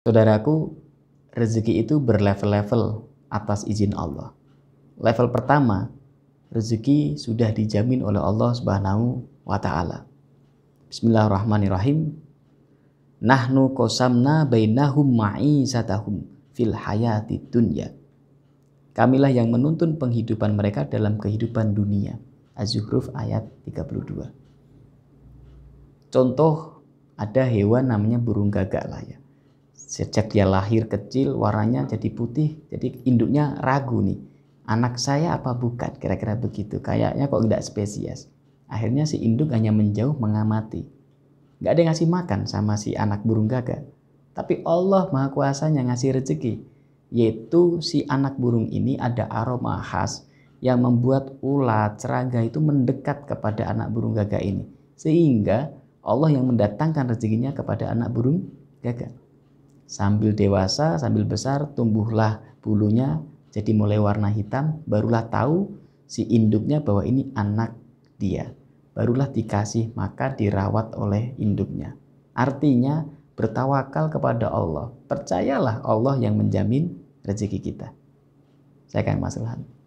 Saudaraku, rezeki itu berlevel-level atas izin Allah. Level pertama, rezeki sudah dijamin oleh Allah Subhanahu wa taala. Bismillahirrahmanirrahim. Nahnu qasamna bainahum ma'isatahum fil hayati dunya. Kamilah yang menuntun penghidupan mereka dalam kehidupan dunia. az zukhruf ayat 32. Contoh ada hewan namanya burung gagak lah ya. Sejak dia lahir kecil warnanya jadi putih, jadi induknya ragu nih. Anak saya apa bukan? Kira-kira begitu. Kayaknya kok tidak spesies. Akhirnya si induk hanya menjauh mengamati. Nggak ada yang ngasih makan sama si anak burung gagak. Tapi Allah Maha kuasa yang ngasih rezeki. Yaitu si anak burung ini ada aroma khas yang membuat ulat, serangga itu mendekat kepada anak burung gagak ini. Sehingga Allah yang mendatangkan rezekinya kepada anak burung gagak. Sambil dewasa, sambil besar, tumbuhlah bulunya jadi mulai warna hitam, barulah tahu si induknya bahwa ini anak dia. Barulah dikasih maka dirawat oleh induknya. Artinya bertawakal kepada Allah. Percayalah Allah yang menjamin rezeki kita. Saya akan Mas